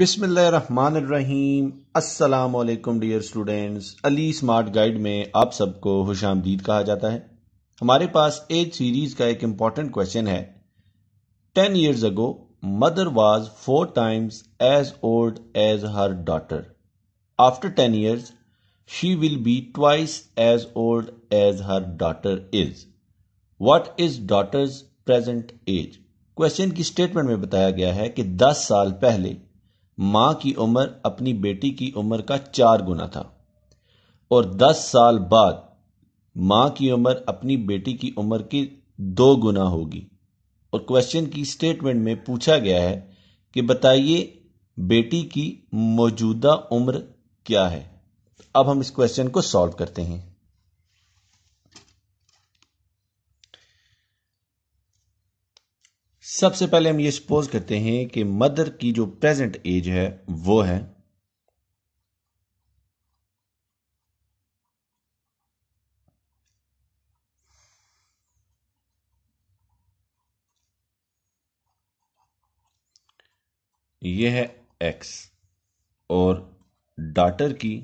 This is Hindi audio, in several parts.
बिसमीम असलकम dear students Ali smart guide में आप सबको खुशामदीद कहा जाता है हमारे पास एज सीरीज़ का एक इम्पॉर्टेंट क्वेश्चन है ten years ago mother was four times as old as her daughter after ten years she will be twice as old as her daughter is what is daughter's present age question की स्टेटमेंट में बताया गया है कि 10 साल पहले मां की उम्र अपनी बेटी की उम्र का चार गुना था और दस साल बाद मां की उम्र अपनी बेटी की उम्र की दो गुना होगी और क्वेश्चन की स्टेटमेंट में पूछा गया है कि बताइए बेटी की मौजूदा उम्र क्या है अब हम इस क्वेश्चन को सॉल्व करते हैं सबसे पहले हम ये सपोज करते हैं कि मदर की जो प्रेजेंट एज है वो है ये है एक्स और डाटर की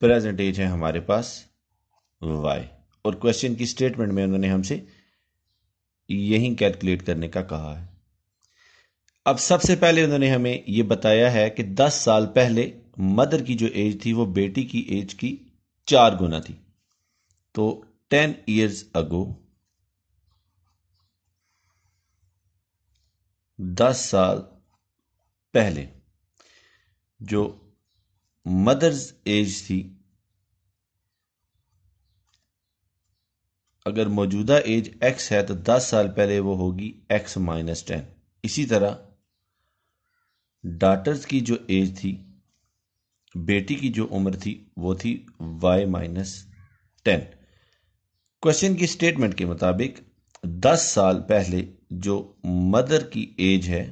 प्रेजेंट एज है हमारे पास वाई और क्वेश्चन की स्टेटमेंट में उन्होंने हमसे यही कैलकुलेट करने का कहा है अब सबसे पहले उन्होंने हमें यह बताया है कि 10 साल पहले मदर की जो एज थी वो बेटी की एज की चार गुना थी तो टेन ईयर्स अगो दस साल पहले जो मदर्स एज थी अगर मौजूदा एज एक्स है तो दस साल पहले वो होगी एक्स माइनस टेन इसी तरह डाटर्स की जो एज थी बेटी की जो उम्र थी वो थी वाई माइनस टेन क्वेश्चन की स्टेटमेंट के मुताबिक दस साल पहले जो मदर की एज है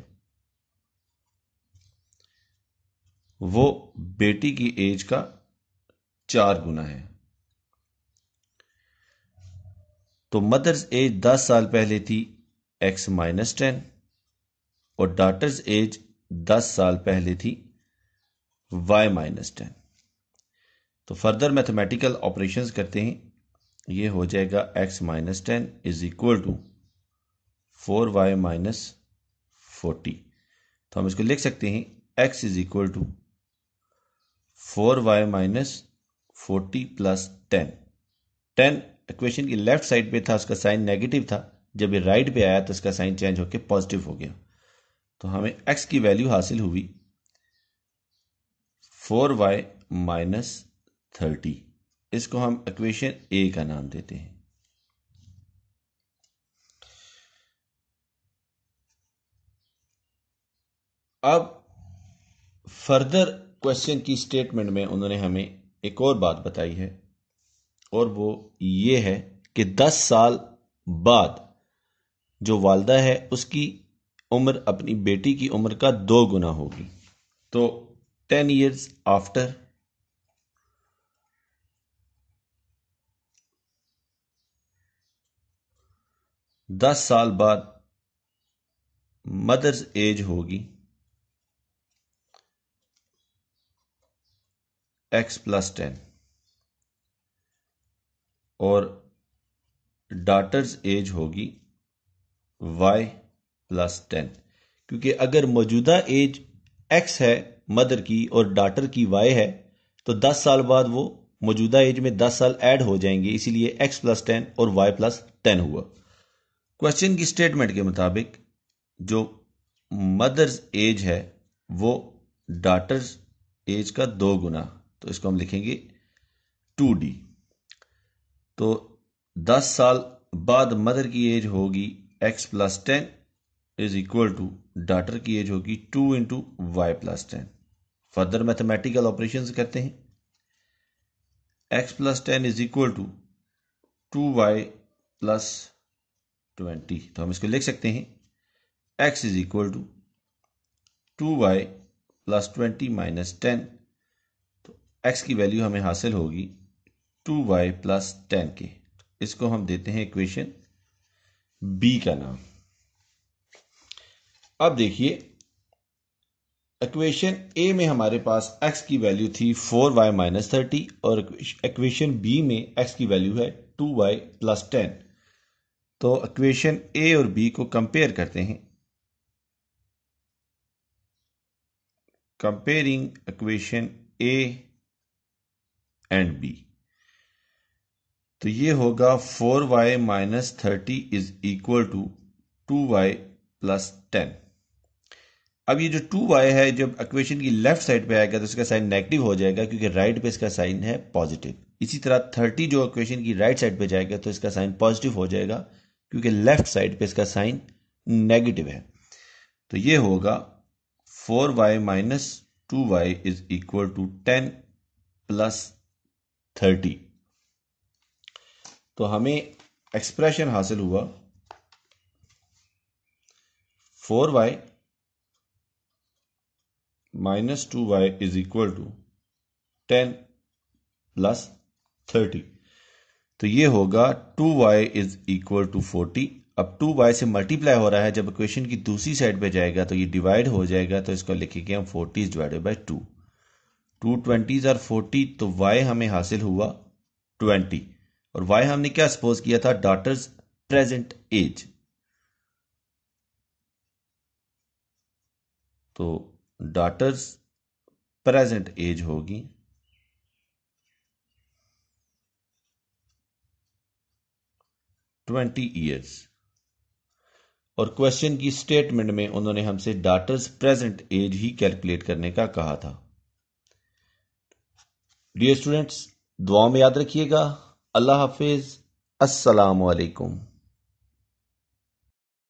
वो बेटी की एज का चार गुना है तो मदर्स एज दस साल पहले थी एक्स माइनस टेन और डाटर्स एज दस साल पहले थी वाई माइनस टेन तो फर्दर मैथमेटिकल ऑपरेशंस करते हैं ये हो जाएगा X minus ten is equal to four Y minus forty तो हम इसको लिख सकते हैं X is equal to four Y minus forty plus ten ten equation की लेफ्ट साइड पे था उसका साइन नेगेटिव था जब ये राइट पे आया तो इसका साइन चेंज होकर पॉजिटिव हो गया तो हमें एक्स की वैल्यू हासिल हुई फोर वाई माइनस थर्टी इसको हम इक्वेशन ए का नाम देते हैं अब फर्दर क्वेश्चन की स्टेटमेंट में उन्होंने हमें एक और बात बताई है और वो ये है कि दस साल बाद जो वालदा है उसकी उम्र अपनी बेटी की उम्र का दो गुना होगी तो टेन ईयर्स आफ्टर दस साल बाद मदर्स एज होगी एक्स प्लस टेन और डाटर्स एज होगी वाई प्लस टेन क्योंकि अगर मौजूदा एज एक्स है मदर की और डाटर की वाई है तो दस साल बाद वो मौजूदा एज में दस साल ऐड हो जाएंगे इसीलिए एक्स प्लस टेन और वाई प्लस टेन हुआ क्वेश्चन की स्टेटमेंट के मुताबिक जो मदर्स एज है वो डाटर्स एज का दो गुना तो इसको हम लिखेंगे टू डी तो दस साल बाद मदर की एज होगी X plus ten is equal to daughter की एज होगी two into Y plus ten further mathematical operation करते हैं X plus ten is equal to two Y plus twenty तो हम इसको लिख सकते हैं X is equal to two Y plus twenty minus ten तो एक्स की वैल्यू हमें हासिल होगी टू वाई प्लस टेन के इसको हम देते हैं इक्वेशन बी का नाम अब देखिए इक्वेशन ए में हमारे पास एक्स की वैल्यू थी फोर वाई माइनस थर्टी और इक्वेशन बी में एक्स की वैल्यू है टू वाई प्लस टेन तो इक्वेशन ए और बी को कंपेयर करते हैं comparing equation A and B तो ये होगा four Y minus thirty is equal to two Y plus ten अब ये जो टू वाई है जब इक्वेशन की लेफ्ट साइड पे आएगा तो इसका साइन नेगेटिव हो जाएगा क्योंकि राइट पे इसका साइन है पॉजिटिव इसी तरह थर्टी जो इक्वेशन की राइट साइड पे जाएगा तो इसका साइन पॉजिटिव हो जाएगा क्योंकि लेफ्ट साइड पे इसका साइन नेगेटिव है तो ये होगा four Y minus two Y is equal to ten plus thirty तो हमें एक्सप्रेशन हासिल हुआ four Y minus two Y is equal to ten plus thirty तो ये होगा two Y is equal to forty अब टू वाई से मल्टीप्लाई हो रहा है जब इक्वेशन की दूसरी साइड पे जाएगा तो ये डिवाइड हो जाएगा तो इसको लिखेंगे हम forty is divided by two two twenty और फोर्टी तो वाई हमें हासिल हुआ ट्वेंटी और वाई हमने क्या सपोज किया था डॉटर्स प्रेजेंट एज तो डॉटर्स प्रेजेंट एज होगी ट्वेंटी ईयर्स और क्वेश्चन की स्टेटमेंट में उन्होंने हमसे डाटर्स प्रेजेंट एज ही कैलकुलेट करने का कहा था डियर स्टूडेंट्स दुआ में याद रखिएगा अल्लाह हाफिज़ वालेकुम